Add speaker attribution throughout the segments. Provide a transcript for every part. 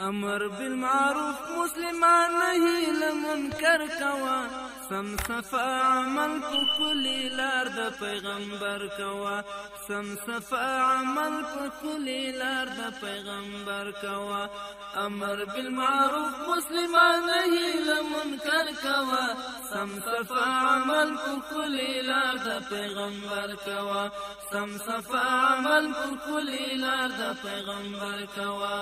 Speaker 1: امر بالمعروف مسلمان نهي لمنکر کوا سم صفا عمل په کلی لار د پیغمبر کوا سم صفا عمل په کلی لار د پیغمبر کوا امر بالمعروف مسلمان نهي لمنکر کوا سم صفا عمل په کلی لار د پیغمبر کوا سم صفا عمل په کلی لار د پیغمبر کوا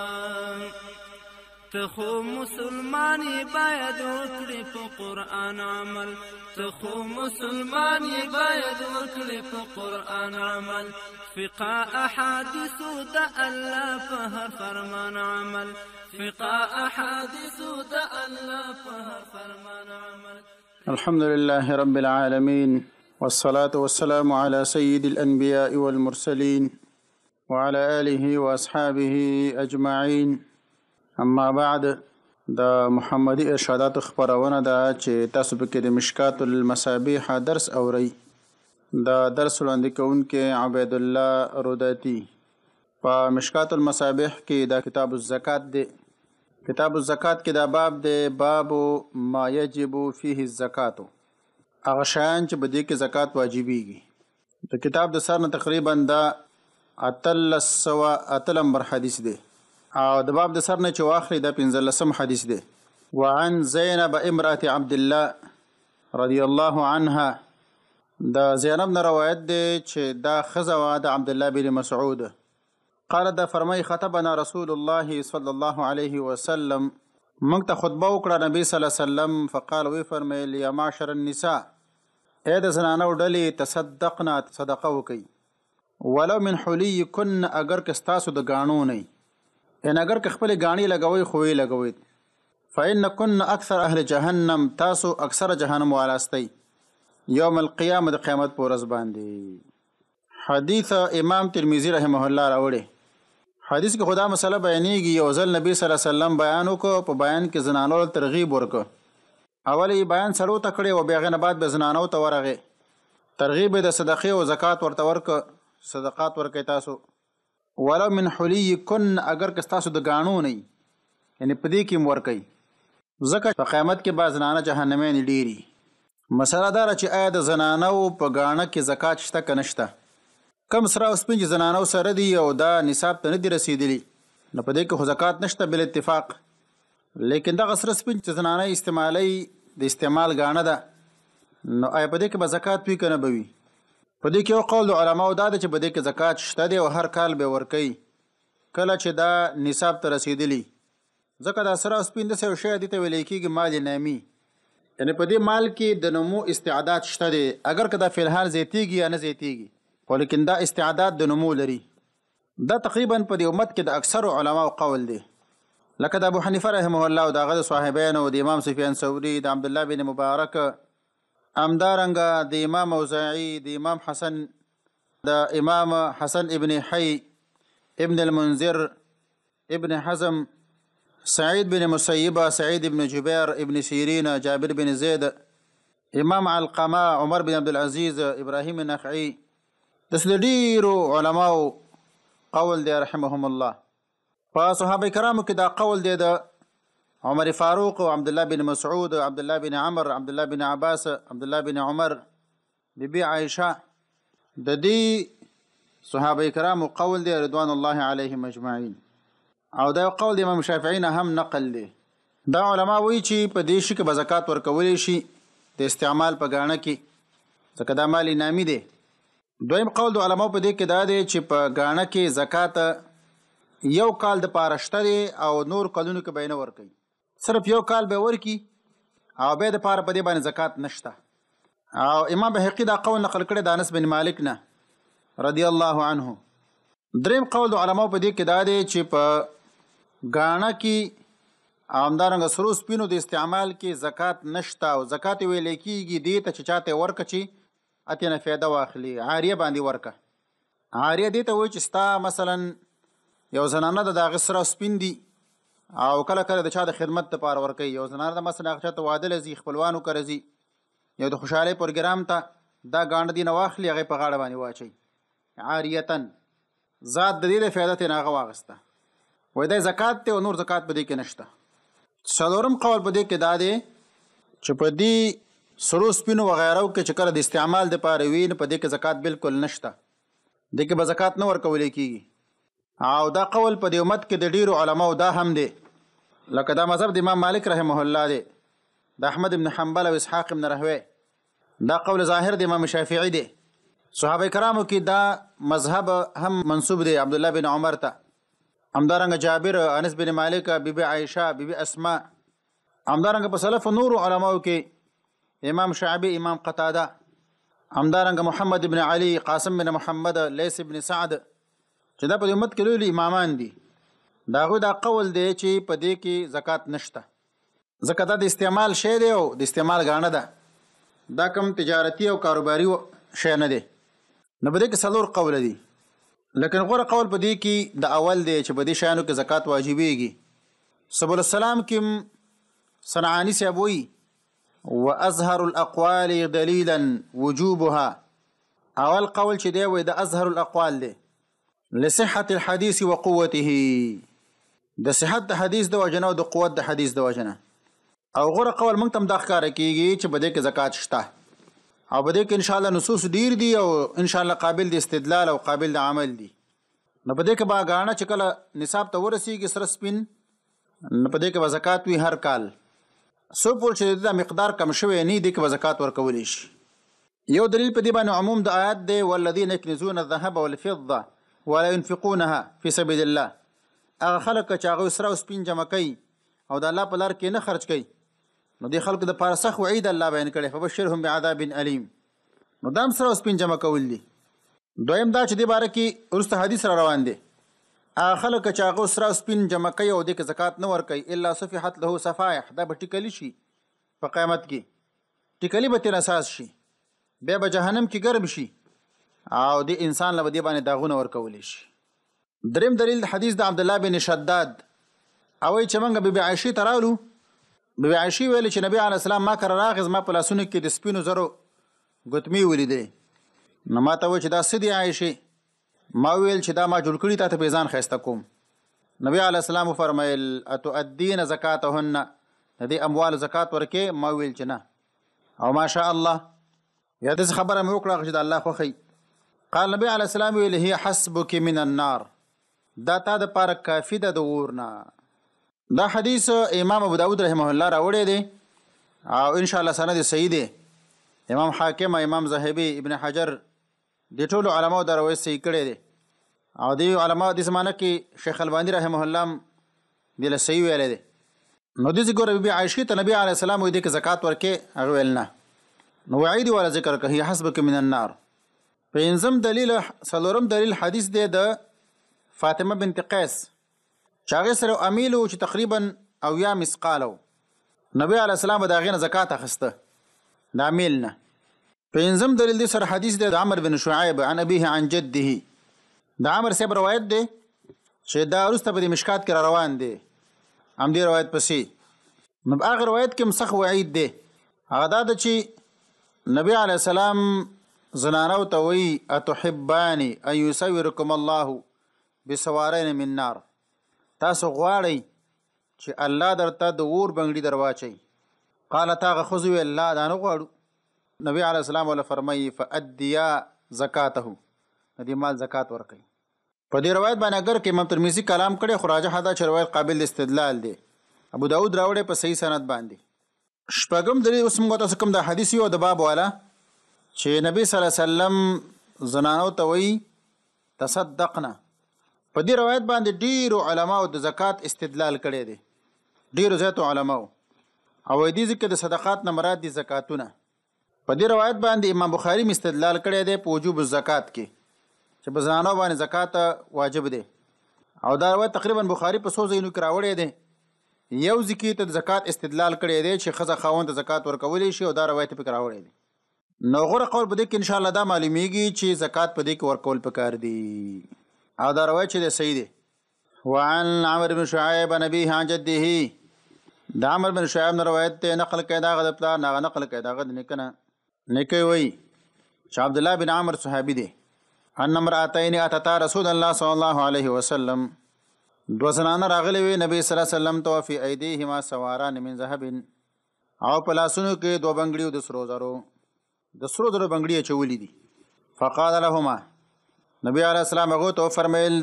Speaker 1: تخو خو مسلمان باید وکړې په قران عمل تخو خو مسلمان باید وکړې په قران عمل فقا احاديث د الله په هر فرمان عمل فقا احاديث د الله په هر فرمان عمل
Speaker 2: الحمد لله رب العالمين والصلاة والسلام على سيد الأنبياء والمرسلين وعلى آله وأصحابه أجمعين اما بعد د محمدي ارشاداتو خبرونه ده چې تاسو پکې د مشکات المصابيح درس اوري د درس وړاندې کوونکې عبید الله روداتی په مشکات المصابيح کې دا کتاب الزکات دی کتاب الزکات کې دا باب دی باب ما یجب فيه الزکات هغه شان چې بده کې زکات واجبېږي د کتاب د سر نه تقریبا دا اتل سوا اتلم بر حدیث دی او د باب د سر نه چې واخلي د 15 حدیث دی وعن زینب امرات عبد الله رضی الله عنها دا زینب نه روایت دی چې دا خزوا د عبد الله بن مسعود قال دا فرمای خطبنا رسول الله صلی الله علیه وسلم موږ ته خطبه وکړه نبی صلی الله علیه وسلم فقال وی فرمایل یا معاشر النساء اې د زنانو ډلې تصدقنا صدقه وکي ولو من حلی کن اگر که ستاسو د غاڼو نه یعنی اگر که خپل غاڼې لګوي خو یې لګوي فإنكن أكثر أهل جهنم تاسو أكثر جهنم والاستي يوم القيامة د قیامت پر ورځ باندې حدیث امام ترمذی رحمه الله راوړي حدیث کې خدا مسله بیانېږي یو ځل نبی صلی الله علیه وسلم بیان وکړ په بیان کې زنانو ته ترغیب ورکړ اول یې بیان سړو ته کړی او بیا غنه بعد به زنانو ته ورغې ترغیب د صدقې او زکات ورته ورک صدقات ورکې تاسو ولو من حلیکن اگر که تاسو د غاڼو نه یعنی په دې کې مور کوي ځکه په قیامت کې به زنانه جهنمین ډیری مسله دا چې آیا د زنانو په غاڼه کې زکات شته که نشته کم سره اوس پنځه زنانو سره دی او دا نصاب ته نه دی رسیدلی نو په دې کې خو زکات نشته بل اتفاق لیکن دغه سره سپین چې زنانه استعمالي د استعمال غاڼه ده نو آیا په دې کې به زکات پی کنه بوي په دې کې یو قول د علماو دا دی چې په دې کې زکات شته دی او هر کال به ورکي کله چې دا نصاب ته رسیدلی ځکه دا سره سپین د سیو شی دی ته ویل کېږي مال نامي یعنی په دې مال کې د نمو استعداد شته دی اگر کدا فلحال زیتیږي یا نه زیتیږي خو لیکن دا استعداد د نمو لري دا تقریبا په دې امت کې د اکثر علماو قول دی لکه د ابو حنیفه رحمه الله او د هغه صاحبین او د امام سفیان ثوری د عبد الله بن مبارک امدارنګه د امام اوزاعي د امام حسن د امام حسن ابن حي ابن المنذر ابن حزم سعيد بن مسيبة سعيد بن جبير ابن سيرين جابر بن زيد امام علقمة عمر بن عبد العزيز ابراهيم النخعي د ډیرو علماو قول دی رحمهم الله په صحابه کرامو کې دا قول دی د عمر فاروق او عبد الله بن مسعود او عبد الله بن عمر عبد الله بن عباس عبد الله بن عمر بيبي عائشه د دې صحابه کرامو قول دی رضوان الله علیهم اجمعین او دا قول د امام شافعی نه هم نقل دی دا علما وایي چې په دې شي کې زکات ورکول شي د استعمال په غاڼه کې زکات مال انامي دی دویم قول د علما په دې کې دا دی چې په غاڼه کې زکات یو کال د پارشته او نور کلونو کې بینه ورکړي صرف یو کال به ورکی او به د پاره په دې باندې زکات نشته او امام بهقی دا قول نقل کړی د انس بن مالک نه رضی الله عنه دریم قول د علماو په دې کې دا دی چې په غاڼه کې امدارنګ سرو سپینو د استعمال کې زکات نشته او زکات ویل کېږي دې ته چې چاته ورک چی اته نه فایده واخلي عاریه باندې ورکه عاریه دې ته وای چې ستا مثلا یو زنانه د دا داغه سره سپین دی او کله کله د چا د خدمت لپاره ور کوي یو زنانه د مثلا هغه ته واده لزی خپلوانو کرزي یو د خوشاله پروګرام ته دا ګاند دی نواخلی هغه په غاړه باندې واچي عاریتن ذات د دې د فائدې نه هغه واغسته وای دا زکات ته او نور زکات به دې کې نشته څلورم قول به دې کې دا دی چې په دې سرو سپینو وغیرہ کې چې کړه د استعمال د پاره وین په پا دې کې زکات بالکل نشته دې کې به زکات نه ورکول کیږي او دا قول په دې امت کې د ډیرو علماو دا هم دی لکه دا مذهب د امام مالک رحمه الله دی د احمد ابن حنبل او اسحاق ابن راهوی دا قول ظاهر د امام شافعي دی صحابه کرامو کې دا مذهب هم منسوب دی عبد الله بن عمر ته همدارنګه جابر انس بن مالک بیبي عائشه بیبي اسماء همدارنګه په سلف نور علماو کې امام شعبي امام قتاده همدارنګه محمد بن علي قاسم بن محمد ليس بن سعد چې دا په امت کې لوی امامان دي دا غو دا قول دی چې په دې کې زکات نشته زکات د استعمال شی دی او د استعمال غاڼه ده دا کم تجارتی او کاروباري شی نه دی نو بده کې څلور قول دي لکن غوړه قول په دې کې د اول دی چې په دې شیانو کې زکات واجبېږي سبول السلام کې صنعانی سیبوي وازهر الاقوال دلیلا وجوبها اول قول چې دی وې د ازهر الاقوال دی لصحه الحديث وقوته د صحت د حدیث د وجنه او د قوت د حدیث د وجنه او غره قول موږ تم د ښکار کیږي چې بده کې زکات شته او بده کې ان شاء الله نصوص ډیر دي او ان شاء الله قابل د استدلال او قابل د عمل دي نو بده کې با غاڼه چې کله نصاب ته ورسیږي سر سپین نو پدې کې زکات وی هر کال سو پول چې د مقدار کم شوی نه دی کې زکات ورکول شي یو دلیل پدې باندې عموم د آیات دی والذین یکنزون الذهب والفضه ولا ينفقونها في سبيل الله هغه خلک چې هغه سره سپین جمع کوي او د الله په لار کې نه خرج کوي نو دې خلکو د پاره سخت وعید الله بیان کړي فبشرهم بعذاب الیم نو دام سره سپین جمع کول دي دویم دا چې دې باره کې ورسته حدیث را روان دي هغه خلک چې هغه سره سپین جمع کوي او د زکات نه ور کوي الا صفحت له صفایح دا به ټیکلی شي په قیامت کې ټیکلی به تیر اساس شي بیا به جهنم کې ګرم شي او د انسان له دې باندې داغونه ورکول شي دریم دلیل د حدیث د عبد الله بن شداد او چې منګه بيبي عائشه ترالو بيبي عائشه ویل چې نبی علی السلام ما کر راغز ما په لاسونو کې د سپینو زرو ګوتمی ولیدې نو ماته و چې دا سدي عائشه ما ویل چې دا ما جوړ کړی ته په ځان خسته کوم نبی علی السلام فرمایل اتؤدین زکاتهن د دې اموال زکات ورکې ما ویل چې نه او ماشاء الله یا دې خبره مې وکړه چې د الله خوخي قال نبی علی السلام ویل هي حسبك من النار دا تا د پاره کافی ده د ورنا دا حدیث امام ابو داود رحمه الله راوړی دی او ان شاء الله سند صحیح دی امام حاکم امام زاهبی ابن حجر د ټولو علماو دا روایت صحیح کړی دی او دی علما د زمانه کې شیخ البانی رحمه الله بل صحیح ویل دی نو د ذکر بی عائشه ته نبی علی السلام وې د زکات ورکې هغه ویل نه نو وعید ولا ذکر کوي حسبك من النار پنځم دلیل سلورم دلیل حدیث دی د فاطمه بنت قیس چې هغه سره امیل او چې تقریبا او یا مسقالو نبی علی السلام دا غینه زکات اخسته د امیل نه پنځم دلیل دی سر حدیث دی د عمر بن شعیب عن ابيه عن جده د عمر سره روایت دی چې دا ورسته په مشکات کې روان دی هم دې روایت پسې نو هغه روایت کې مسخ وعید دی هغه دا چې نبی علی السلام زنانو ته وی اتحبانی ان یصورکم الله بسوارین من نار تاسو غواړئ چې الله درته د اور بنگړي درواچي قال تاغه خذو الله دا نه غواړو نبی علی السلام ولا فرمایي فادیا زکاته دې مال زکات ورکړي په دې روایت باندې اگر کې امام ترمذی کلام کړي خراجه حدا چې روایت قابل استدلال دی ابو داود راوړې په صحیح سند باندې شپږم درې اوس موږ تاسو کوم د حدیث یو د باب والا چې نبی صلی الله علیه وسلم زنانو ته وی تصدقنا په دې روایت باندې ډیرو علماو د زکات استدلال کړي دي ډیرو زیاتو علماو او دې ځکه د صدقات نه مراد دي زکاتونه په دې روایت باندې امام بخاری مستدلال کړي دي په وجوب الزکات کې چې په زنانو باندې زکات واجب دي او دا روایت تقریبا بخاری په سوزینو کې راوړی دی یو ځکه ته زکات استدلال کړی دی چې خزه خاوند زکات ورکولی شي او دا روایت په راوړی دی نو غوره قول په دې کې ان شاء الله دا معلومیږي چې زکات په دې کې ورکول پکار دي او دا روایت چې صحیح دی وعن عمرو بن شعيب نبي عن جده دا عمرو بن شعيب نه روایت ته نقل کړه دا غد پلا نه نقل کړه دا غد نکنه نکي وای چې عبد الله بن عمر صحابي دی ان امراتین اتتا رسول الله صلی الله علیه وسلم دو زنانه راغلي وي نبی صلی الله علیه وسلم تو فی ایدیهما سواران من ذهب او پلاسونو کې دو بنگړیو د سروزارو د سرو درو بنگړي چولې دي فقال لهما نبی علی السلام هغه ته فرمایل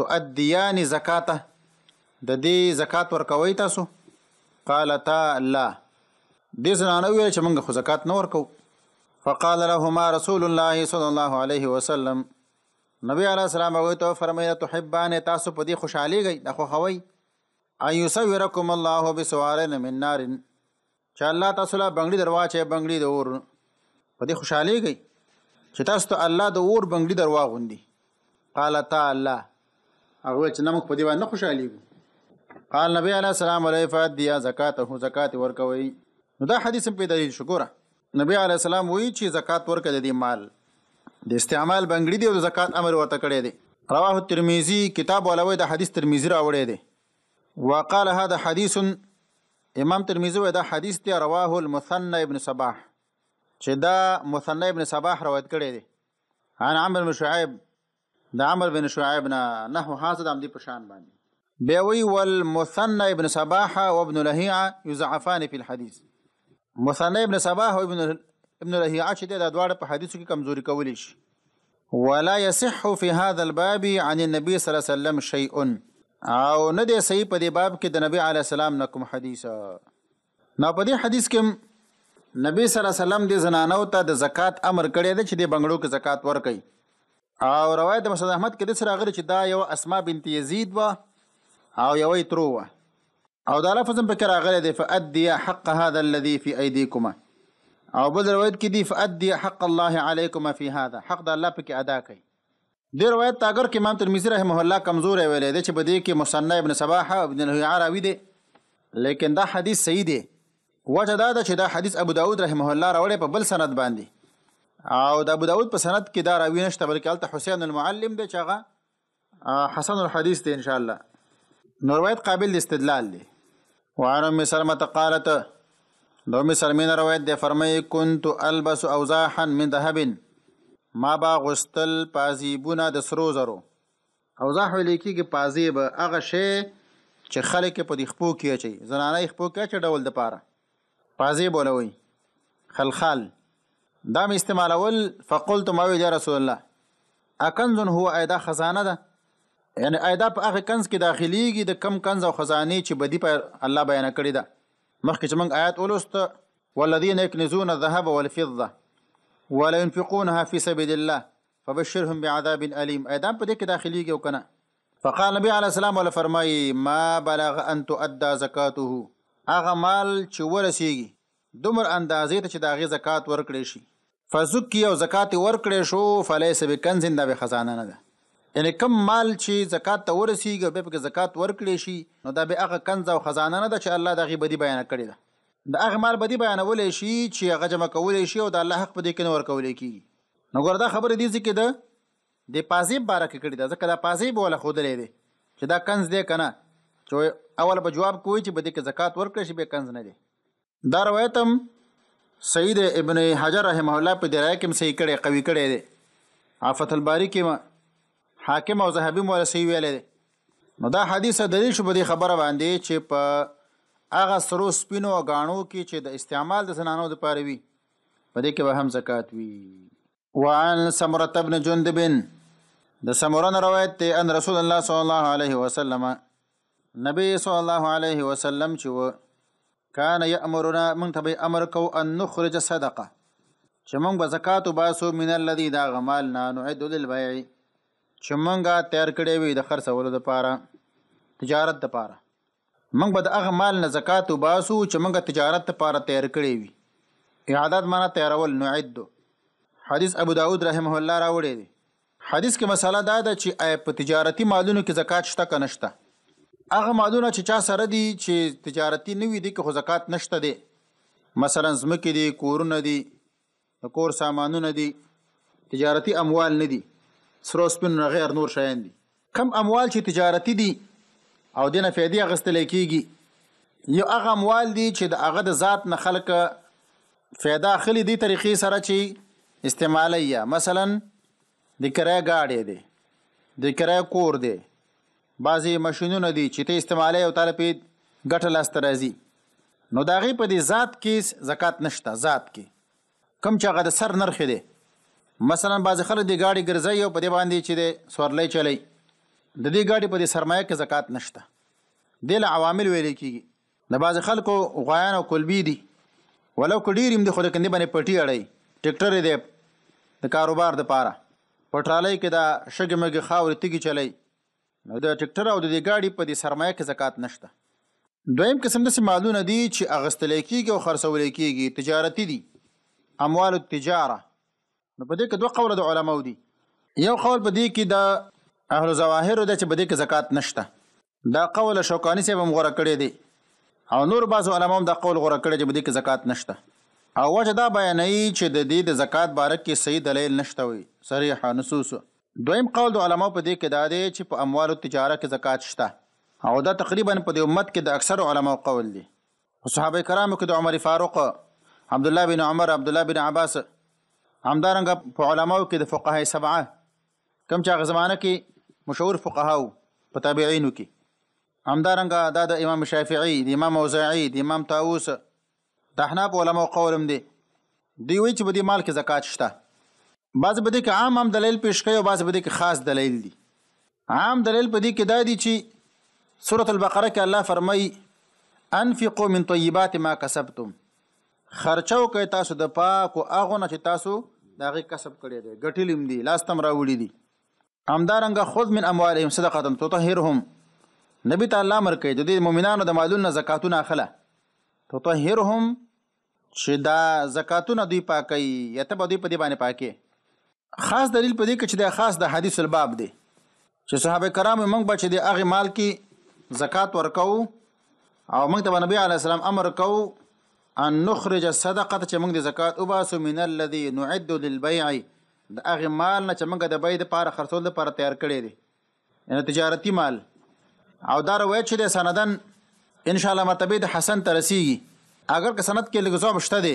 Speaker 2: تو ادیان زکاته د دې زکات ورکوي تاسو قال تا لا دې زنانه ویل چې موږ خو زکات نه ورکو فقال لهما رسول الله صلی الله علیه وسلم نبی علی السلام هغه ته فرمایله تحبان تاسو په دې خوشحالي گئی د خو خوي اي يسوركم الله بسوارن من نار چې الله تاسو لا بنگړي درواچه بنگړي دور په دې خوشالېږئ چې تاسو ته الله د اور بنګړي درواغوندي قال تعالی هغه چې موږ په دې باندې خوشالېږو قال نبی علی السلام علیه فات دیا زکات هو زکات ورکوي نو دا حدیث په دلیل شکر نبی علی السلام وایي چې زکات ورکړه د دې مال د استعمال بنګړي دی او زکات امر ورته کړی دی رواه ترمذی کتاب علوی د حدیث ترمذی راوړی دی وقال هذا حدیث امام ترمذی دا حدیث دی رواه المثنى ابن صباح چې دا مثنى ابن صباح روایت کړی دی عن عمرو بن شعيب د عمرو بن شعيب نه نحو حاصل د دې پشان باندې بیا وی ول مثنى ابن صباح او ابن لهيعه يزعفان في الحديث مثنى ابن صباح او ابن ابن لهيعه چې د دواړو په حدیثو کې کمزوري کولی شي ولا يصح في هذا الباب عن النبي صلى الله عليه وسلم شيء او نه دی صحیح په دې باب کې د نبی علی السلام نه کوم حدیث نه په دې حدیث کې نبی صلی الله علیه وسلم د زنانو ته د زکات امر کړی دی چې د بنگړو کې زکات ورکړي او روایت د مسعود احمد کې د سره غره چې دا یو اسما بنت یزید و او یو ترو و او دا لفظ په کې راغلی دی فادي حق هذا الذي في ايديكما او بل روایت کې دی فادي حق الله عليكما في هذا حق د الله پکې ادا کړي د روایت تاګر کې امام ترمذی رحمه الله کمزور ویلې دی چې بده کې مصنف ابن صباح ابن الهیعراوی دی لیکن دا حدیث صحیح دی وجه دا ده چې دا حدیث ابو داود رحمه الله راوړی په بل سند باندې او د ابو داود په سند کې دا راوی نشته بلکې هلته حسین المعلم دی چې هغه حسن الحدیث دی ان شاء الله نو روایت قابل د استدلال دی وعن ام سلمة قالت د ام سلمین روایت دی فرمایي كنت البس اوزاحا من ذهب ما با غستل پازیبونه د سرو زرو اوزاح ویل کېږي پازیب هغه شی چې خلک په دې خپو کې اچي زنانه خپو کې چې ډول د پاره قاضي بولوي خلخال دا می استعمالول فقلت ما وی رسول الله اکنز هو ایدا خزانه ده یعنی ایدا په هغه کنز کې داخليږي د کم کنز او خزانه چې بدی په الله بیان کړی ده مخکې چې موږ آیات ولوست والذین یکنزون الذهب والفضه ولا ينفقونها في سبيل الله فبشرهم بعذاب الیم ایدا په دې کې داخليږي او کنه فقال نبی علی السلام ولا فرمای ما بلغ ان تؤدى زکاته هغه مال چې ورسیږي دومر اندازې ته چې د هغې زکات ورکړې شي فزکی او زکات ورکړې شو فلیس بکنز دا به خزانه نه ده یعنی کم مال چې زکات ته ورسیږي او به پکې زکات ورکړې شي نو دا به هغه کنز او خزانه نه ده چې الله د هغې بدی بیان کړې ده د هغه مال بدی بیانولې شي چې هغه جمع کولې شي او د الله حق په دې کې ورکولې کیږي نو ګوردا خبره دي چې د د پازیب بارکه کړی دا ځکه دا پازیب ولا خود لري چې دا کنز دی کنه چې اول به جواب کوی چې بده کې زکات ورکړي شي به کنز نه دي دا روایت هم سید ابن حجر رحم الله په درای کې صحیح کړي قوي کړي دي آفت الباری کې حاکم او زهبی مولا صحیح ویل دي نو دا حدیث دلیل شو بده خبره باندې چې په هغه سرو سپینو غاڼو کې چې د استعمال د زنانو لپاره وي پدې کې به هم زکات وي وعن سمرة بن جندب د سمران روایت ته ان رسول الله صلی الله علیه وسلم نبی صلی الله علیه وسلم چې و کان یامرنا من ته به امر کو ان نخرج صدقه چې موږ به زکات وباسو من الذي دا غمال نه نعد للبيع چې موږ تیار کړی وي د خرڅولو لپاره تجارت لپاره موږ به د هغه مال نه زکات وباسو چې موږ تجارت لپاره تیار کړی وي اعداد معنا تیارول نعد حدیث ابو داود رحمه الله راوړی دی حدیث کې مسله دا ده چې په تجارتی مالونو کې زکات شته که نشته هغه مالونه چې چا سره دي چې تجارتی نه وي دي که خو زکات نشته دي مثلا زمکه دي کورونه دي د کور سامانونه دي تجارتی اموال نه دي سرو سپین غیر نور شایان دي کم اموال چې تجارتی دي او دینه فایده غستل کیږي یو هغه اموال دي چې د هغه د ذات نه خلک فایده خلی دي طریقې سره چې استعمالیا مثلا د کرای گاډي دي د کرای کور دي بعضی ماشينونه دي چې ته استعمالي او تعالی په ګټه لاس راځي نو داغي په دې ذات کې زکات نشته ذات کې کم چې هغه د سر نرخ دی مثلا بعض خلک د گاډي ګرځي او په دې باندې چې د سورلې چلی د دې گاډي په دې سرمایه کې زکات نشته د عوامل ویل کیږي د بعض خلکو غویان او کلبي دي ولو کډیر هم د خوده کندې باندې پټي اړای ټریکټر دې د کاروبار د پاره پټرالې کې دا شګمګي خاورې تیږي چلی نو د ټریکټر او د دې ګاډي په دې سرمایه کې زکات نشته دویم قسم داسې مالونه دي چې اغستل کېږي او خرڅول کېږي تجارتي دي اموال التجاره نو په دې کې دوه قوله د علماو دي یو قول په دې کې د اهل ظواهر ده چې په دې کې زکات نشته دا قول شوکانی سیب هم غوره کړی دی او نور بعض علماو هم دا قول غوره کړی چې په دې کې زکات نشته او وجه دا بیانوي چې د دې د زکات باره کې صحیح دلیل نشته وي صریحه نصوصو دویم قول د علماو په دې کې دا دی چې په اموالو تجاره کې زکات شته او دا تقریبا په دې امت کې د اکثر علماو قول دی او صحابه کرامو کې د عمر فاروق عبد الله بن عمر عبد الله بن عباس همدارنګه په علماو کې د فقهای سبعه کم چې هغه زمانه کې مشهور فقهاو په تابعینو کې همدارنګه دا د امام شافعي د امام اوزاعي د امام طاووس د احناف علماو قولم دی دوی وایي چې په دې مال کې زکات شته بعض بده کې عام هم دلیل پیش کوي او بعض بده کې خاص دلیل دي عام دلیل په دې کې دا دی چې سوره البقره کې الله فرمایي انفقوا من طيبات ما کسبتم خرچو کوي تاسو د پاکو اغه نه چې تاسو داغه کسب کړی دی غټلم دی لاستم راوړي دي امدارنګ خذ من اموالهم صدقه تطهرهم نبی تعالی امر کوي د دې مؤمنانو د مالونو زکاتونه اخله تطهرهم چې دا زکاتونه دوی پاکي یته به دوی په دې باندې پاکي خاص دلیل په دې کې چې د خاص د حدیث الباب دی چې صحابه کرام موږ به چې د هغه مال کې زکات ورکو او موږ ته نبی علی السلام امر کو ان نخرج صدقه چې موږ د زکات او باسو من الذي نعد للبيع د هغه مال نه چې موږ د بيع لپاره خرڅول لپاره تیار کړی دی یعنی تجارتی مال او دا روایت چې د سندن ان شاء الله مرتبه د حسن ترسیږي اگر که سند کې لګزوم شته دی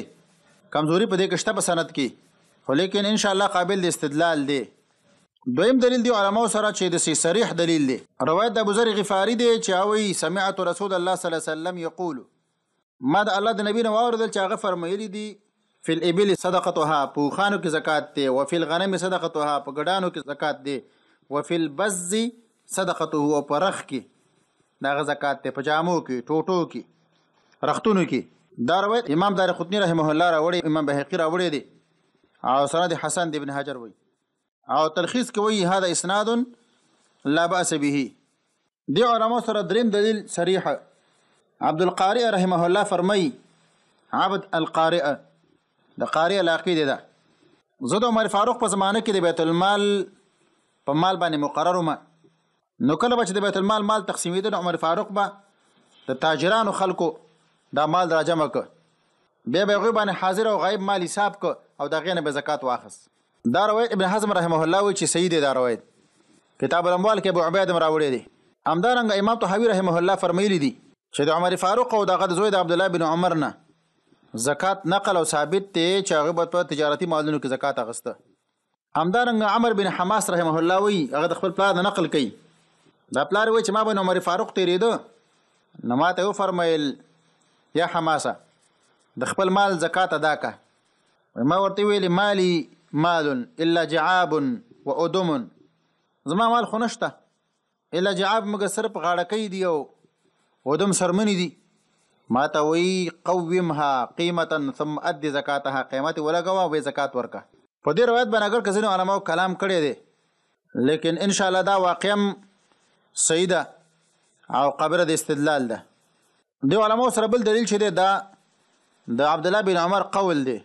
Speaker 2: کمزوري په دې کې شته په سند کې خو لیکن ان شاء الله قابل د استدلال دی دویم دلیل دی علماء سره چې د صریح دلیل دی روایت د ابو ذر غفاری دی چې اوی سمعت رسول الله صلی الله علیه وسلم یقول ما د الله د نبی نو اوردل چې هغه فرمایلی دی فی الابل صدقتها په خانو کې زکات دی او فی الغنم صدقتها په ګډانو کې زکات دی او فی البز صدقته او پرخ کې دا زکات دی په جامو کې ټوټو کې رختونو کې دا روایت امام دار قطنی رحمه الله راوړي امام بهقی راوړي دی او سند حسن ابن حجر وي او تلخیص کوي هذا اسناد لا باس به دی علماء سره دریم دلیل صریح عبد القارئ رحمه الله فرمای عبد القارئ د قارئ لاقید ده زه د عمر فاروق په زمانه کې د بیت المال په مال باندې مقرر ما نو کله چې د بیت المال مال تقسیمېده د عمر فاروق به د تاجرانو خلکو دا مال راجمع کړ بیا به غیب باندې حاضر او غیب مال حساب کو او دغه نه به زکات واخص دا روایت ابن حزم رحمه الله وی چې سید دا روایت کتاب الاموال کې ابو عبید راوړی دی همدارنګه امام طحاوی رحمه الله فرمایلی دی چې د عمر فاروق او دغه زوی د عبد الله بن عمر نه زکات نقل او ثابت دی چې هغه په تجارتی مالونو کې زکات اغسته همدارنګه عمر بن حماس رحمه الله وی هغه د خپل پلار نقل کوي دا پلار وی چې ما بن عمر فاروق تیریده نو ماته و فرمایل یا حماسه د خپل مال زکات ادا کا ما ورته ویلی مالی مال الا جعاب و ادم زما مال خو نشته الا جعاب مګه سر په غاړه کوي دی او ودم سرمنی دی ما ته وی قومها قیمتا ثم اد زکاتها قیمت ولګوا وې زکات ورکا په دې روایت باندې اگر کزینو علماء کلام کړي دي لیکن ان شاء الله دا واقعم سیده او قبر د استدلال ده دی علماء سره بل دلیل چې دا د عبد الله بن عمر قول دی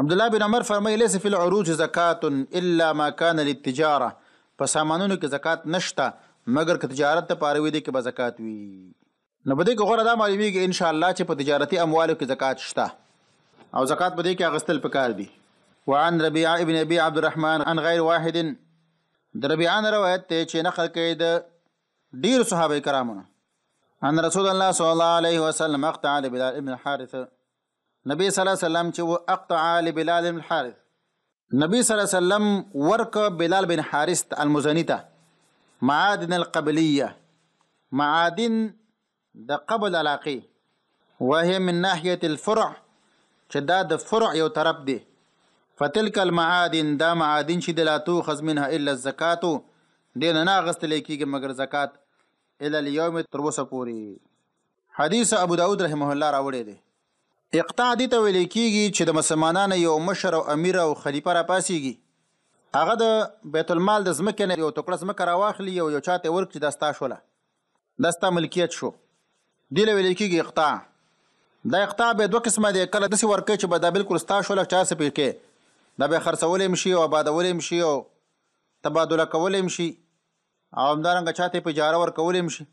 Speaker 2: عبد الله بن عمر فرمایي ليس في العروج زکات الا ما كان للتجاره په سامانونو کې زکات نشته مګر که تجارت ته پاره وي دي کې به زکات وي نو بده کې غوړه دا معلومیږي ان شاء الله چې په تجارتي اموالو کې زکات شته او زکات بده کې اغستل پکار دي وعن ربيعه ابن ابي عبد الرحمن عن غير واحد د ربيعه روایت ته چې نقل کړي د ډیر صحابه کرامو ان رسول الله صلى الله عليه وسلم اقتعد بلال ابن الحارث نبی صلی الله علیه وسلم چې و اقطع لبلال بن حارث نبی صلی الله علیه وسلم ورک بلال بن حارث المزنی ته معادن القبلیه معادن د قبل علاقه وهي من ناحيه الفرع چې دا د فرع یو طرف دی فتلک المعادن دا معادن چې د لا توخذ منها الا الزکات دین نه غستل کیږي مگر زکات الا اليوم تر وسه پوری حدیث ابو داود رحمه الله راوړی دی اقطاع دې ته ویل کېږي چې د مسلمانانو یو مشر او امیر او خلیفہ راپاسیږي هغه د بیت المال د ځمکې نه یو ټوکړه ځمکه راواخلي او یو چاته ورک چې داستا شوله داستا ملکیت شو دې له ویل کېږي اقطاع دا اقطاع به دوه قسمه دي کله داسې ورکه چې به دا بالکل ستا شوله چا سپې کې دا به خرڅولې مشي او آبادولې مشي او تبادله کولې مشي او همدارنګه چاته په اجاره ورکولې مشي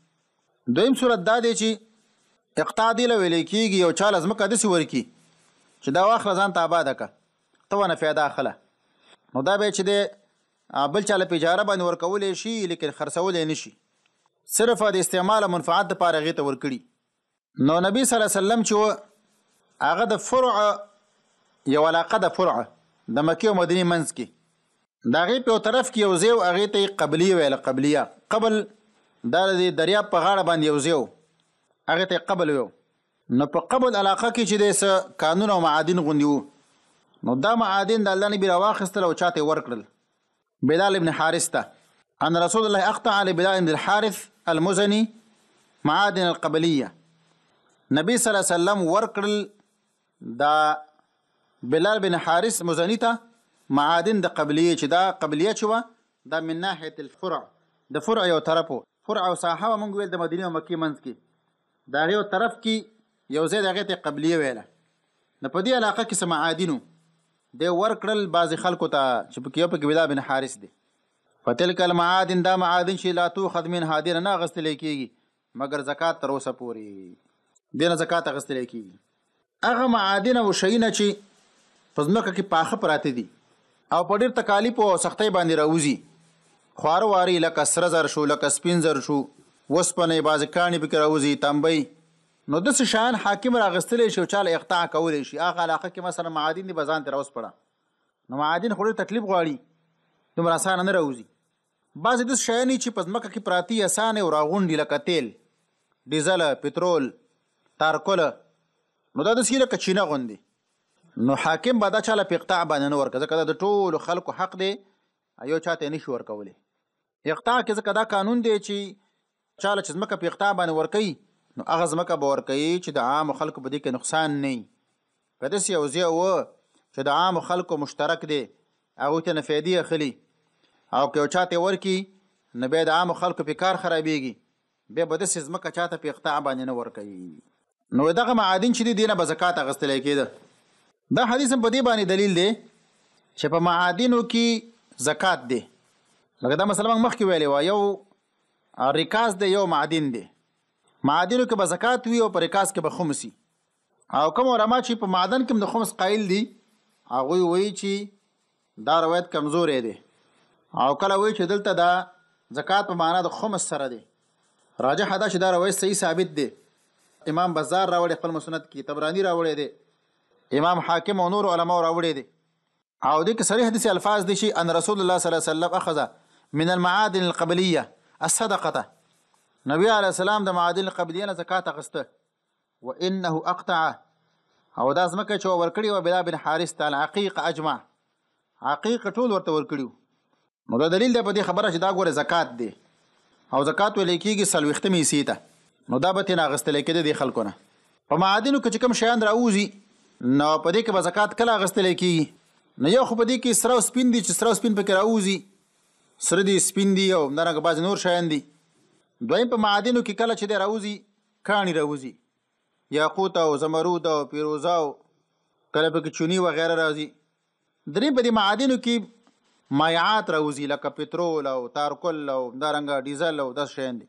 Speaker 2: دویم صورت دا دی چې اقتادی له ویل کیږي یو چا لازمکه داسې ورکی چې دا واخله ځان ته آباده کړه ته ونه پیدا اخله نو دا به چې دی بل چا له په اجاره باندې ورکولی شي لیکن خرڅولی نه شي صرف د استعمال منفعت دپاره هغې ته ورکړي نو نبی صلی الله وسلم چې هغه د فرع یو علاقه د فرع د مکې او مدینې منځ کې د هغې په یو طرف کې یو ځای و هغې ته یې قبلي ویله قبلیه قبل دا د دریاب په غاړه باندې یو ځای هغه ته قبل ویو نو په قبل علاقه کې چې دیسه قانون او معادن غوندي وو نو دا معادن د الله نبی راواخستل او چاته ورکړل بلال ابن حارث ته ان رسول الله اقطع علی بلال ابن الحارث المزني معادن القبليه نبی صلی الله علیه وسلم ورکړل دا بلال بن حارث مزنی ته معادن د قبلیه چې دا قبلیه چې و دا من ناحیه الفرع د فرع یو طرفو فرع او ساحه مونږ ویل د مدینه او مکه منځ کې دا یو طرف کې یو ځای دغه ته قبلیه ویله نه په دې علاقه کې سماعادینو د ورکړل باز خلکو ته چې په کې په بلا بن حارث دي فتلک المعادن دا معادن شي لا توخذ من هادر نه غستل کیږي مګر زکات تر اوسه پوري دینه زکات غستل کیږي هغه معادن او شینه چې پزمکه کې پاخه پراته دي او په ډیر تکالیف او سختۍ باندې راوځي خوار واری لکه سره زر شو لکه سپین زر شو وسپنې باز کانی به راوځي تنبي نو د شان حاکم راغستلې شو چاله اقطاع کولې شي هغه علاقه کې مثلا معادن دی بزان تر اوس پړه نو معادن خوري تکلیف غواړي دومره آسان نه راوځي بعض د شایانی چې پزمکه کې پراتی آسان او راغونډي لکه تیل ډیزل پټرول تارکول نو دا د سیره کچینه غوندي نو حاکم به دا چاله اقطاع باندې نه ورکړي ځکه د ټولو خلکو حق دی ایو چاته نشي ورکولې اقطاع کې ځکه دا قانون دی چې چاله چې ځمکه په اقطاع باندې ورکي نو هغه ځمکه به ورکي چې د عام خلکو په دې کې نقصان نه وي په داسې یو ځای و چې د عام خلکو مشترک دی هغوی ته نه فایدې اخلي او که یو چاته ورکي نو بیا د عام خلکو په کار خرابېږي بیا به داسې ځمکه چاته په اقطاع باندې نه ورکوي نو دغه معادن چې دی دینه به زکات اخیستلی کېده دا حدیث هم په دې باندې دلیل دی چې په معادنو کې زکات دی لکه دا مثلا مخکې ویلې وه یو ریکاز د یو معدن دی معادنو کې به زکات وي او په ریکاز کې به خمسي او کوم علما چې په معدن کې د خمس قائل دي هغه وایي چې دا روایت کمزورې دی او کله وایي چې دلته دا زکات په معنا د خمس سره دی راجح دا چې دا روایت صحیح ثابت دی امام بازار راوړي خپل مسند کې تبرانی راوړي دی امام حاکم او نور علما راوړي دي او د کې صریح حدیث الفاظ دي چې ان رسول الله صلی الله علیه وسلم اخذ من المعادن القبليه الصدقه نبی علی السلام د معادن قبلیه نه زکات غسته و انه اقطع او دا زمکه چې ورکړي و بلا بن حارث تعالی حقیق اجمع حقیق ټول ورته ورکړي نو دا دلیل دی په دې خبره چې دا ګوره زکات دی او زکات ویل کېږي سلوخته می سیته نو دا به تینا غستل کېده د خلکو نه په معادنو کې چې کوم شیان راوځي نو په دې کې زکات کله غستل کېږي نو یو خو په دې کې سره سپین دي چې سره سپین پکې راوځي سره دي سپین دي او دغه باز نور شایان دي دویم په معادنو کې کله چې دی راوځي کاڼي راوځي یاقوت او زمرود او پیروزه او کله پکې چونی و غیره راځي درې په دې معادنو کې مایعات راوځي لکه پټرول او تارکول او دارنګ ډیزل او د شایان دي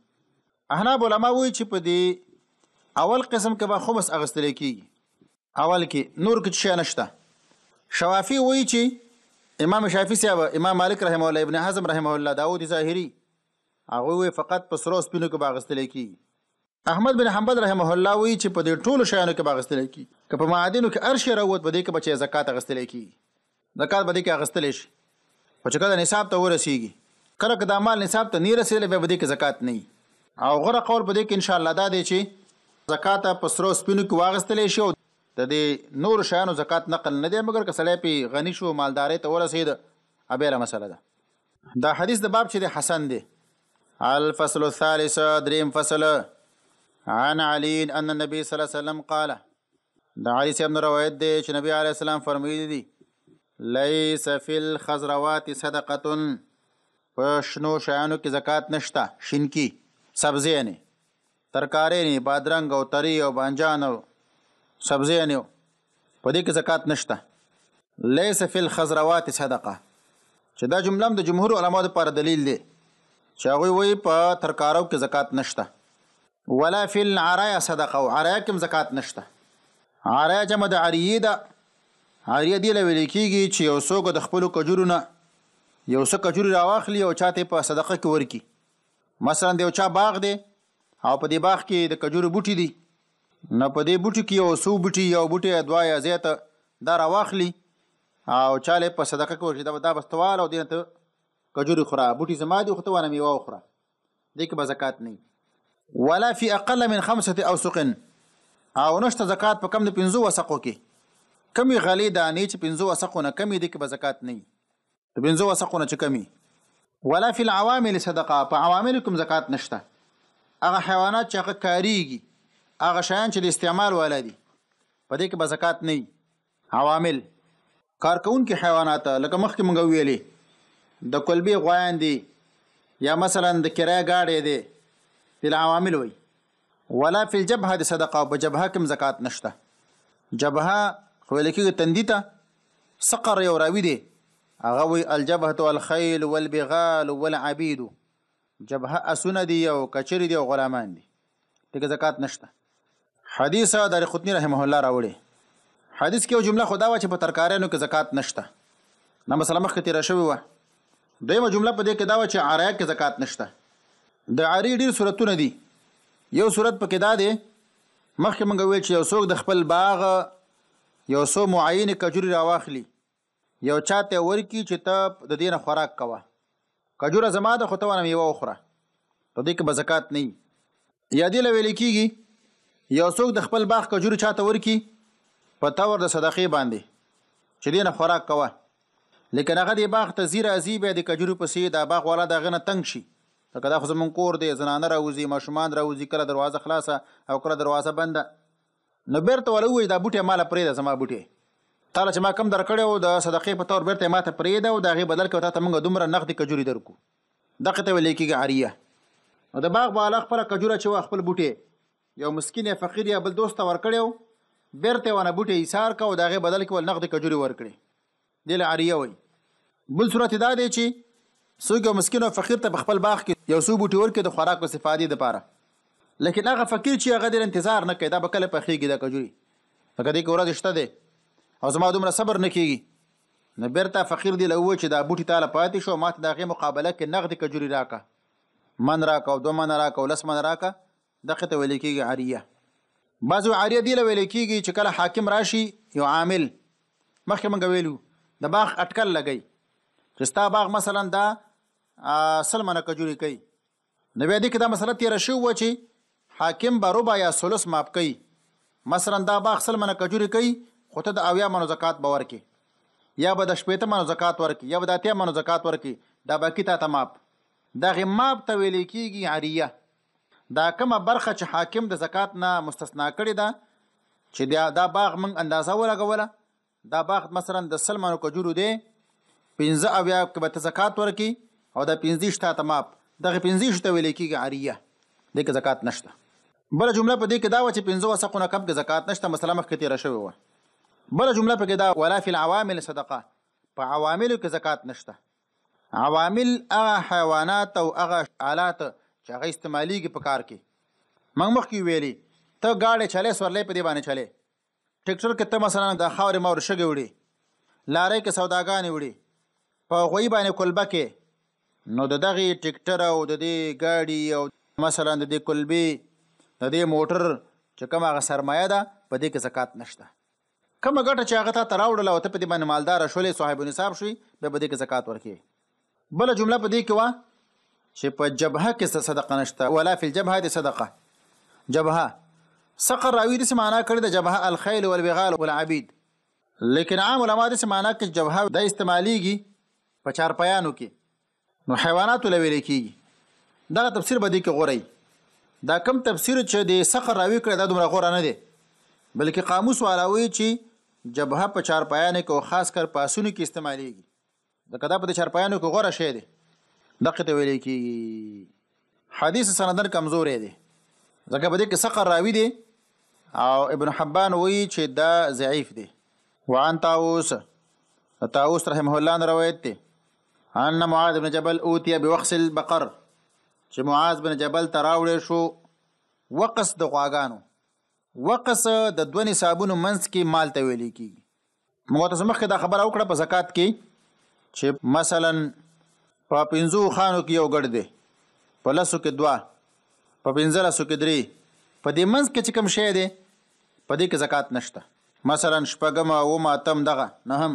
Speaker 2: احناب علما وایي چې په دې اول قسم کې به خمس اغستل کیږي اول کې نور کې شي نشته شوافی وایي چې امام شافعي صاحب امام مالک رحم الله ابن حزم رحم الله داوود ظاهری هغه وی فقط په سرو سپینو کې باغستلې کی احمد بن حنبل رحم الله وی چې په دې ټولو شیانو کې باغستلې کی که په معادنو کې ارشه راوت بده کې بچي زکات غستلې کی زکات بده کې غستلې شي خو چې کله نصاب ته ورسیږي کله که د مال نصاب ته نه رسېدل به بده کې زکات نه او غره قول بده کې ان شاء الله دا دی چې زکات په سرو سپینو کې واغستلې شي د دې نور شانو زکات نقل نه دی مګر کسړې په غنی شو مالداري ته ورسید ابهله مسله ده دا حدیث د باب چې د حسن دی الفصل الثالث دریم فصل عن علي ان النبي صلى الله عليه وسلم قال دا علي سي ابن روایت دی چې نبی عليه السلام فرمایلی دی ليس في الخضروات صدقه په شنو شانو کې زکات نشته شینکی سبزی نه ترکارې نه بادرنګ او تری او بانجان او سبزی نیو په دې کې زکات نشته ليس فی الخضروات صدقه چې دا جمله د جمهور علماو لپاره دلیل دی چې هغه وایي په ترکارو کې زکات نشته ولا فی العرایا صدقه او عرایا کې زکات نشته عرایا جمع د عریده عریه دی لوي لیکيږي چې یو څوک د خپل کجورونه یو څه کجوري راواخلی او چاته په صدقه کې ورکی مثلا دی چا باغ دی او په دې باغ کې د کجوري بوټي دی نه په دې بوټي کې یو سو بوټي یو بوټي دوا یا زیاته دا راواخلي او چاله په صدقه کې ورشي دا دا بستوال او دینه ته کجوري خورا بوټي زما دي خو ته ونه میوه خورا دې کې به زکات نه ولا فی اقل من خمسه اوسق او نشته زکات په کم د 15 وسقو کې کمی غلی دانی چې 15 وسقو نه کمی دي کې به زکات نه ته 15 وسقو نه چې کمی ولا فی العوامل صدقه په عوامل کوم زکات نشته هغه حیوانات چې هغه کاریږي هغه شیان چې د استعمال والا دي په دې کې به زکات نه عوامل کارکونکي حیوانات لکه مخکې مونږ ویلې د کلبي غوایان دي یا مثلا د کرای گاډې دي د عوامل وي ولا فی الجبهه د صدقه او په جبهه کې زکات نشته جبهه خو لکه تندی ته سقر یو راوي دي هغه وی الجبهه الخيل والبغال والعبيد جبهه اسونه دي او کچری دي او غلامان دي دغه زکات نشته حدیث دار قطنی رحمه الله راوړي حدیث کې یو جمله خدا وا چې په ترکارانو کې زکات نشته نو مسله مخکې تیر شوی و دویمه جمله په دې کې دا و چې عاریا کې زکات نشته د عاری ډیر صورتونه دي یو صورت پکې دا دی مخکې مونږ ویل چې یو څوک د خپل باغ یو څو معین کجوري راواخلي یو چاته ورکی چې ته د دینه خوراک کوه کجوره زما د خطوانه میوه وخوره په دې کې زکات نه یادې لوي لیکيږي یو څوک د خپل باغ کجوري چاته ورکی په تور د صدقې باندې چې دینه خوراک کوه لیکن هغه د باغ ته زیره عزیب د کجوري پسې د باغ والا دغه نه تنگ شي لکه دا خو زمون کور دی زنانه راوځي ماشومان راوځي کله دروازه خلاصه او کله دروازه بنده نو بیرته ولوي دا بوټي مال پرې ده زما بوټي تعالی چې ما کم درکړیو د صدقې په تور بیرته ماته پرې ده او دا غي بدل کوي تاسو موږ دومره نقد کجوري درکو دغه ته ولیکي عاریه او د باغ بالا خپل کجوره چې خپل بوټي یو مسكين یا فقیر یا بل دوست ورکړیو بیرته ونه بوټي ایثار کا او دغه بدل کې ول نقد کجوري ورکړي دل عاریه وي بل صورت دا دی چې څوک یو مسكين او فقیر ته خپل باغ کې یو سو بوټي ورکړي د خوراک او استفادې لپاره لکه هغه فقیر چې هغه د انتظار نه کوي دا به کله پخېږي د کجوري فکر دې کورا دشته دی او زما دومره صبر نکېږي نو بیرته فقیر دی لوه چې دا بوټي تاله پاتې شو ماته دغه مقابله کې نقد کجوري راکا من راکا او دوه من راکا او لس من راکا دغه ته ویل کېږي عاریه بعضو عاریه دی ویل کېږي چې کله حاکم راشي یو عامل مخکې مونږ ویلو د باغ اټکل لګي چې ستا باغ مثلا دا سلمنه کجوري کوي نو بیا دې کې دا مسله تیر شو و چې حاکم باروبا یا سلس ماپ کوي مثلا دا باغ سلمنه کجوري کوي خو ته د اویا منو زکات باور کې یا به د شپېته منو زکات ورکي یا به د اتیا منو زکات ورکي دا باقي ته تماپ دا غماب ته ویل کېږي عاریه دا کومه برخه چې حاکم د زکات نه مستثنا کړی ده چې دا باغ من اندازه ورغوله دا باغ مثلا د سلمانو کجورو دی 15 اویا کې به زکات ورکی او دا 15 شته تماب دغه 15 شته ویل کېږي عاریه دې کې زکات نشته بل جمله په دې کې دا و چې 15 وسقونه کم کې زکات نشته مثلا مخکې تیر شوی و بل جمله په کې دا ولا فی العوامل صدقه په عواملو کې زکات نشته عوامل هغه حیوانات او هغه آلات چې هغه استعمالیږي په کار کې موږ مخکې ویلي ته گاډی چلې سورلې په دې باندې چلې ټریکټر کې ته مثلا د خاورې مور شګې وړي لارې کې سوداګانې وړي په غوي باندې کلبه کې نو د دغه ټریکټر او د دې گاډي او مثلا د دې کلبې د دې موټر چې کوم هغه سرمایه ده په دې کې زکات نشته کومه ګټه چې هغه ته راوړل او ته په دې باندې مالدار شولې صاحب نصاب شوي به په دې کې زکات ورکړي بل جمله په دې کې وا چې په جبهه کې صدقه نشته ولا فی الجبهه دي صدقه جبهه سقر راوی دې معنا کړی د جبهه الخیل والبغال والعبید لیکن عام علما دې معنا کې جبهه د استعماليږي په چارپیانو کې نو حیوانات لویل کېږي دا تفسیر به دې کې غوري دا کم تفسیر چې د سقر راوی کړی دا دومره غوړه نه دی بلکې قاموس والاوي چې جبهه په چارپیانو کې او خاص کر پاسونو کې استعماليږي دا کدا په چارپیانو کې غوړه شی دی دغه ته ویل کېږي حدیث سندن کمزورې دی ځکه په دې کې ثقل راوي دی او ابن حبان وایي چې دا ضعیف دی وعن طاووس طاووس رحمه الله نه روایت دی ان معاذ بن جبل اوتي بوخص البقر چې معاذ بن جبل تراوړې شو وقص د غواګانو وقص د دوه نصابونو منځ کې مال ته ویل کیږي موږ تاسو مخکې دا خبره وکړه په زکات کې چې مثلا په پنځو خانو کې یو ګډ دی په لسو کې دوه په پنځه لسو کې درې په دې منځ کې چې کوم شی دی په دې کې زکات نشته مثلا شپږم او ماتم دغه نه هم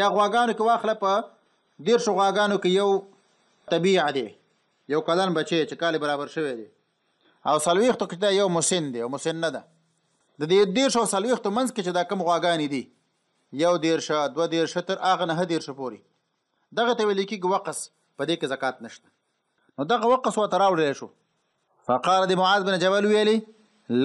Speaker 2: یا غواګانو کې واخله په ډیر شو غواګانو کې یو طبيعه دی یو کلن بچي چې کال برابر شوی دی او سلويختو کې دا یو مسن دی او مسن نه ده د دې ډیر شو سلويختو منځ کې چې دا کم غواګانی دي یو ډیر شو دوه ډیر شتر اغه نه ډیر شو پوري دغه ته ویل کېږي وقص په دې کې زکات نشته نو دغه وقص وته راوړل شو فقال دی معاذ بن جبل ویلی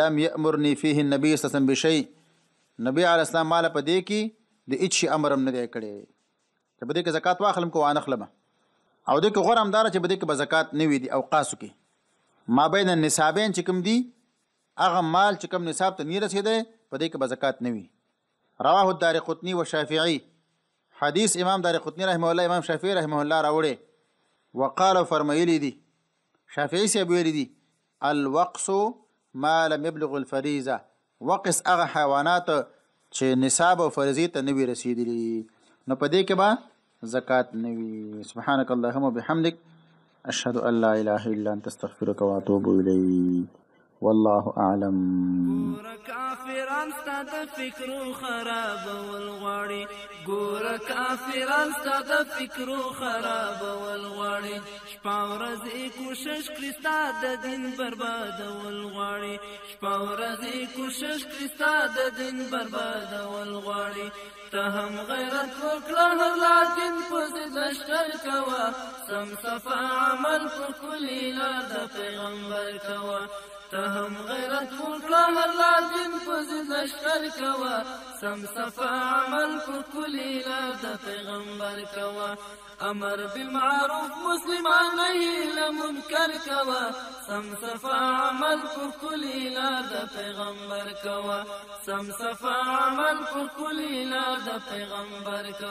Speaker 2: لم يأمرني فيه النبي صلى الله عليه وسلم بشيء نبی علی السلام مال په دې کې د هیڅ شي امر هم نه دی کړی چې بده کې زکات واخلم کو وانه خلم او د کې غوړم دار چې بده کې زکات نه وي دی او قاسو کې ما بین النصابین چې کوم دی هغه مال چې کوم نصاب ته نه رسیدي په دې کې زکات نه وي رواه الدارقطني وشافعي حدیث امام دار قطنی رحمه الله امام شافعی رحمه الله راوړي وقالو فرمایلی دي شافعی سی ویلی دي الوقص ما لم يبلغ الفريزه وقص هغه حیوانات چې نصاب او فرضی ته نوي رسیدلی نو په دې کې به زکات نوي سبحانك اللهم وبحمدك اشهد ان لا اله الا انت استغفرك واتوب اليك والله اعلم
Speaker 1: ګور کافران ستاد فکر خراب ولغړی ګور کافران ستاد فکر خراب ولغړی شپاورز کوشش کړستا د دین برباد ولغړی شپاورز کوشش کړستا د دین برباد ولغړی ته هم غیرت وکړه لکن په لشکر کوا سم صفا عمل په کلی لار د پیغمبر کوا تهم غیرت وکړه الله دین په ضد لشکر کوه سم صفا عمل کو کلی لار د امر بالمعروف مسلم عليه له منکر کوه سم صفا عمل کو کلی لار د پیغمبر کوه سم صفا عمل کو کلی لار د